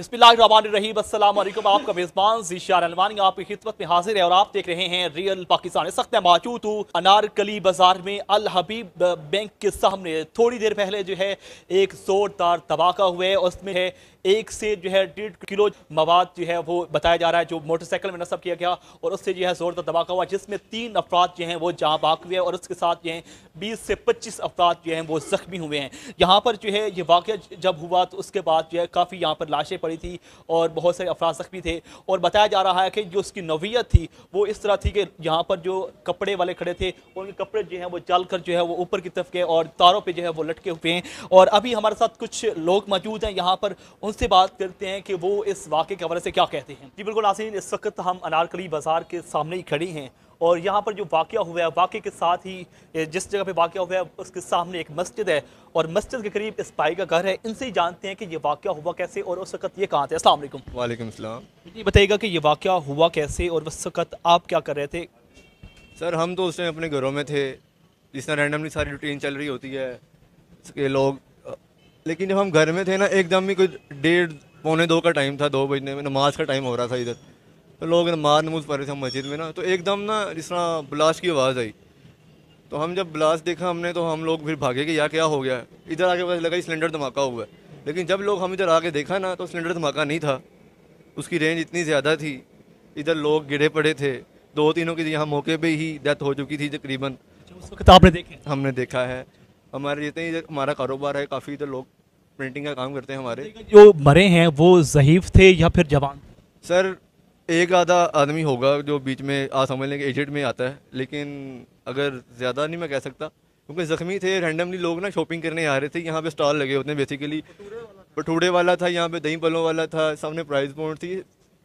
बिस्मिल्लाम आपका मेजबान जीशार अलवानी आपकी खिदमत में हाजिर है और आप देख रहे हैं रियल पाकिस्तान इस वक्त मैं मौजूद हूँ अनारकली बाजार में अल हबीब बैंक के सामने थोड़ी देर पहले जो है एक जोरदार तबाका हुआ है उसमें है एक से जो है डेढ़ किलो मवाद जो है वो बताया जा रहा है जो मोटरसाइकिल में नस्ब किया गया और उससे जो है जोरदार दबाका हुआ जिसमें तीन अफराद जो हैं वो जहाँ बाक हुए और उसके साथ जो है बीस से पच्चीस अफराद जो हैं वो जख्मी हुए हैं यहाँ पर जो है ये वाक़ जब हुआ तो उसके बाद जो है काफ़ी यहाँ पर लाशें पड़ी थी और बहुत सारे अफराज जख्मी थे और बताया जा रहा है कि जो उसकी नवीयत थी वो इस तरह थी कि यहाँ पर जो कपड़े वाले खड़े थे उनके कपड़े जो हैं वो जल कर जो है वो ऊपर की तरफ गए और तारों पर जो है वो लटके हुए हैं और अभी हमारे साथ कुछ लोग मौजूद हैं यहाँ पर उनसे बात करते हैं कि वो इस वाक़े के हवाले से क्या कहते हैं जी बिल्कुल नासिन इस वक्त हम अनारकली बाज़ार के सामने ही खड़े हैं और यहाँ पर जो वाक़ हुआ है वाक़े के साथ ही जिस जगह पे वाक़ हुआ है उसके सामने एक मस्जिद है और मस्जिद के करीब इस भाई का घर है इनसे ही जानते हैं कि ये वाक़ हुआ कैसे और उस वक्त ये कहाँ थे असल वालेकुम जी बताइएगा कि ये वाक़ हुआ कैसे और उस वक्त आप क्या कर रहे थे सर हम तो उस टाइम अपने घरों में थे जिस तरह रैंडमली सारी रूटीन चल रही होती है के लोग लेकिन जब हम घर में थे ना एकदम ही कुछ डेढ़ पौने दो का टाइम था दो बजने में नमाज का टाइम हो रहा था इधर तो लोग ना मार नमूज पा रहे थे मस्जिद में ना तो एकदम ना जिस तरह ब्लास्ट की आवाज़ आई तो हम जब ब्लास्ट देखा हमने तो हम लोग फिर भागे कि यार क्या हो गया इधर आके पता लगा सिलेंडर धमाका हुआ है लेकिन जब लोग हम इधर आके देखा ना तो सिलेंडर धमाका नहीं था उसकी रेंज इतनी ज़्यादा थी इधर लोग गिरे पड़े थे दो तीनों की यहाँ मौके पे ही डेथ हो चुकी थी तकरीबन अच्छा, उस वक्त आपने देखे हमने देखा है हमारे जितने इधर हमारा कारोबार है काफ़ी इधर लोग प्रिंटिंग का काम करते हैं हमारे जो मरे हैं वो जहीफ़ थे या फिर जवान सर एक आधा आदमी होगा जो बीच में आ समझ लेंगे एजेंट में आता है लेकिन अगर ज़्यादा नहीं मैं कह सकता क्योंकि ज़ख्मी थे रैंडमली लोग ना शॉपिंग करने आ रहे थे यहाँ पे स्टॉल लगे होते हैं बेसिकली भटूरे वाला था यहाँ पे दही पलों वाला था सामने प्राइस पॉइंट थी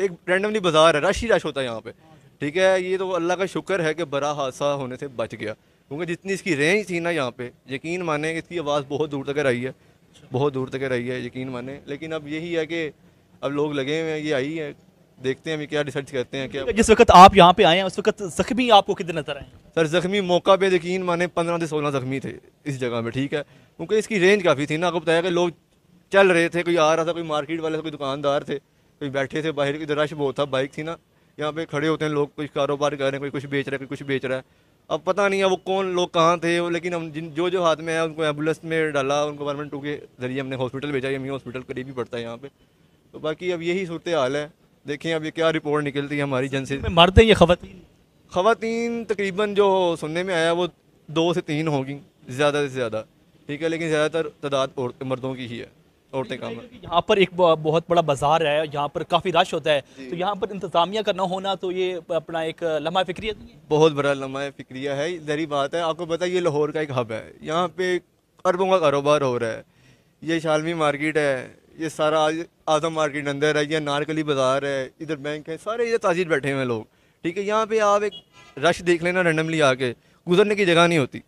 एक रैंडमली बाजार है रश ही रश होता है यहाँ पर ठीक है ये तो अल्लाह का शुक्र है कि बड़ा हादसा होने से बच गया क्योंकि जितनी इसकी रेंज थी ना यहाँ पर यकीन माने इसकी आवाज़ बहुत दूर तक आई है बहुत दूर तक आई है यकीन माने लेकिन अब यही है कि अब लोग लगे हुए हैं ये आई है देखते हैं अभी क्या डिसाइड करते हैं क्या जिस वक्त आप यहाँ पे आए हैं उस वक्त जख्मी आपको कितने नजर आए सर जख्मी मौका पे यकीन माने पंद्रह से सोलह जख्मी थे इस जगह पे ठीक है क्योंकि इसकी रेंज काफ़ी थी ना आपको बताया कि लोग चल रहे थे कोई आ रहा था कोई मार्केट वाले कोई दुकानदार थे कोई बैठे थे बाहर इधर रश बहुत था बाइक थी ना यहाँ पे खड़े होते हैं लोग कुछ कारोबार कर रहे हैं कोई कुछ बेच रहा है कोई कुछ बेच रहा है अब पता नहीं है वो कौन लोग कहाँ थे लेकिन हम जिन जो जो हाथ में है उनको एम्बुलेंस में डाला उनको गवर्नमेंट टू के जरिए हमने हॉस्पिटल भेजा ये हॉस्पिटल करीब ही पड़ता है यहाँ पे तो बाकी अब यही सूरत हाल है देखें अभी क्या रिपोर्ट निकलती है हमारी एजेंसी में मर्द हैं ये खवतिन खवतिन तकरीबन जो सुनने में आया वो दो से तीन होगी ज़्यादा से ज़्यादा ठीक है लेकिन ज़्यादातर तादाद और मर्दों की ही है औरतें काम यहाँ पर एक बहुत बड़ा बाजार है यहाँ पर काफ़ी रश होता है तो यहाँ पर इंतज़ामिया का ना होना तो ये अपना एक लम्हा फिक्रिया बहुत बड़ा लम्हा फिक्रिया है जहरी बात है आपको पता है ये लाहौर का एक हब है यहाँ पे अरबों का कारोबार हो रहा है ये शालमी मार्केट है ये सारा आजम मार्केट अंदर है ये नारकली बाज़ार है इधर बैंक है सारे इधर ताजिर बैठे हुए हैं लोग ठीक है यहाँ पे आप एक रश देख लेना रैंडमली आके गुजरने की जगह नहीं होती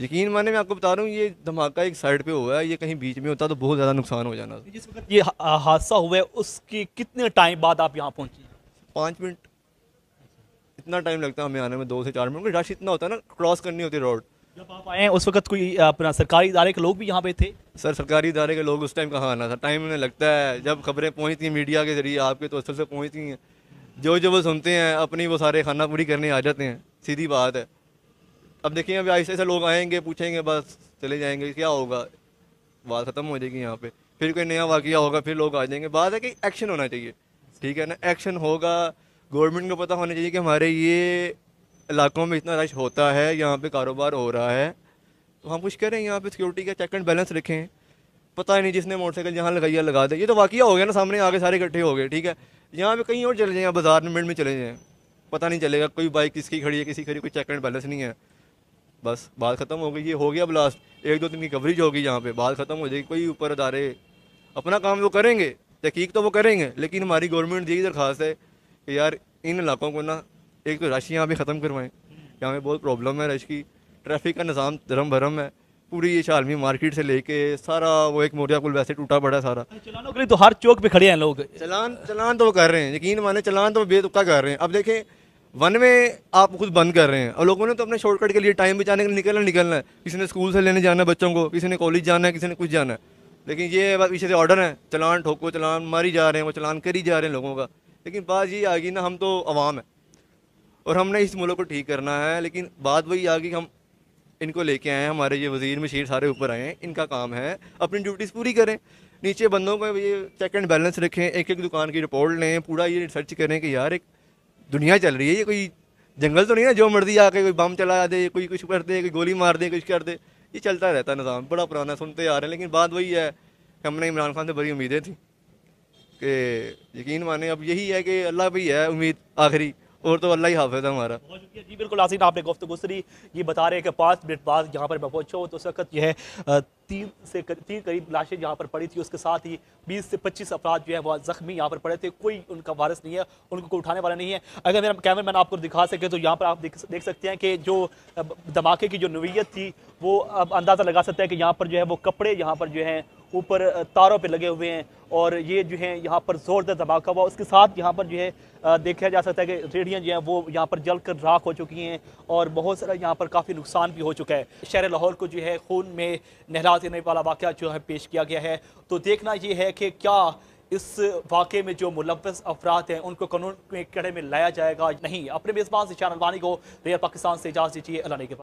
यकीन माने मैं आपको बता रहा हूँ ये धमाका एक साइड पे हुआ है ये कहीं बीच में होता तो बहुत ज़्यादा नुकसान हो जाना जिस वक्त ये हादसा हुआ है उसके कितने टाइम बाद आप यहाँ पहुँची पाँच मिनट इतना टाइम लगता है हमें आने में दो से चार मिनट रश इतना होता है ना क्रॉस करनी होती है रोड जब आप आए उस वक्त कोई अपना सरकारी इदारे के लोग भी यहाँ पे थे सर सरकारी इदारे के लोग उस टाइम कहाँ आना था टाइम में लगता है जब खबरें पहुँचती हैं मीडिया के जरिए आपके तो असल से पहुँचती हैं जो जो वो सुनते हैं अपनी वो सारे खाना पूरी करने आ जाते हैं सीधी बात है अब देखिए अभी ऐसे ऐसे लोग आएंगे पूछेंगे बस चले जाएंगे क्या होगा बात ख़त्म हो जाएगी यहाँ पे फिर कोई नया वाक़ होगा फिर लोग आ जाएंगे बात है कि एक्शन होना चाहिए ठीक है ना एक्शन होगा गवर्नमेंट को पता होना चाहिए कि हमारे ये इलाकों में इतना रश होता है यहाँ पे कारोबार हो रहा है तो हम कुछ करें यहाँ पे सिक्योरिटी का चेक एंड बैलेंस रखें पता ही नहीं जिसने मोटरसाइकिल जहाँ लगाइया लगा दे ये तो वाकया हो गया ना सामने आगे सारे इकट्ठे हो गए ठीक है यहाँ पे कहीं और चले जाएँ बाजार में मिड में चले जाएँ पता नहीं चलेगा कोई बाइक किसकी खड़ी है किसी खड़ी कोई चेक एंड बैलेंस नहीं है बस बात ख़त्म हो गई ये हो गया अब लास्ट एक दो दिन की कवरेज होगी यहाँ पे बात ख़त्म हो जाएगी कोई ऊपर अदारे अपना काम वो करेंगे तहकीक तो वो करेंगे लेकिन हमारी गवर्नमेंट यही दरख्वास्त है कि यार इन इलाकों को ना एक तो रश यहाँ भी ख़त्म करवाएँ यहाँ पे बहुत प्रॉब्लम है रश की ट्रैफिक का निज़ाम धर्म भरम है पूरी ये शालमी मार्केट से लेके सारा वो एक मोरिया पुल वैसे टूटा पड़ा है सारा चलानों के लिए तो हर चौक पे खड़े हैं लोग चलान चलान तो वो कर रहे हैं यकीन माने चलान तो वो बेतुका कर रहे हैं अब देखें वन में आप खुद बंद कर रहे हैं और लोगों ने तो अपने शॉर्टकट के लिए टाइम बचाने के लिए निकलना निकलना है किसी ने स्कूल से लेने जाना है बच्चों को किसी ने कॉलेज जाना है किसी ने कुछ जाना है लेकिन ये पीछे से ऑर्डर है चलान ठोको चलान मारी जा रहे हैं वो चलान करी जा रहे हैं लोगों का लेकिन बात ये आ गई ना हम तो आवाम है और हमने इस मुल्क को ठीक करना है लेकिन बात वही आ गई हम इनको लेके आए हैं हमारे ये वजीर मशीर सारे ऊपर आए हैं इनका काम है अपनी ड्यूटीज़ पूरी करें नीचे बंदों को ये चेक एंड बैलेंस रखें एक एक दुकान की रिपोर्ट लें पूरा ये रिसर्च करें कि यार एक दुनिया चल रही है ये कोई जंगल तो नहीं ना जो मर्जी आके कोई बम चला दे कोई कुछ कर दे कोई गोली मार दे कुछ कर दे ये चलता रहता निज़ाम बड़ा पुराना सुनते आ रहे हैं लेकिन बात वही है कि हमने इमरान खान से बड़ी उम्मीदें थी कि यकीन माने अब यही है कि अल्लाह भी है उम्मीद आखिरी और तो अल्लाह ही हाफिज है हमारा बहुत शुक्रिया जी बिल्कुल आसिन आपने गुफ्त गुसरी ये बता रहे हैं कि पाँच मिनट बाद यहाँ पर मैं पहुँचा तो उस वक्त जो है तीन से तीन करीब लाशें यहाँ पर पड़ी थी उसके साथ ही बीस से पच्चीस अफराद जो है वह जख्मी यहाँ पर पड़े थे कोई उनका वारस नहीं है उनको कोई उठाने वाला नहीं है अगर मेरा कैमरा मैन आपको दिखा सके तो यहाँ पर आप देख, देख सकते हैं कि जो धमाके की जो नवीयत थी वो अब अंदाज़ा लगा सकते हैं कि यहाँ पर जो है वो कपड़े यहाँ पर जो है ऊपर तारों पे लगे हुए हैं और ये जो है यहाँ पर ज़ोरदार धमाका हुआ उसके साथ यहाँ पर जो है देखा जा सकता है कि रेडियाँ जो हैं वो यहाँ पर जल कर राख हो चुकी हैं और बहुत सारा यहाँ पर काफ़ी नुकसान भी हो चुका है शहर लाहौर को जो है खून में नहला देने वाला वाक़ जो है पेश किया गया है तो देखना ये है कि क्या इस वाक़े में जो मुलवस अफराद हैं उनको कानून के कड़े में लाया जाएगा नहीं अपने मेज़बान से शानवानी अलवानी को रेयर पाकिस्तान से इजाज़ दीजिए अल्लाह के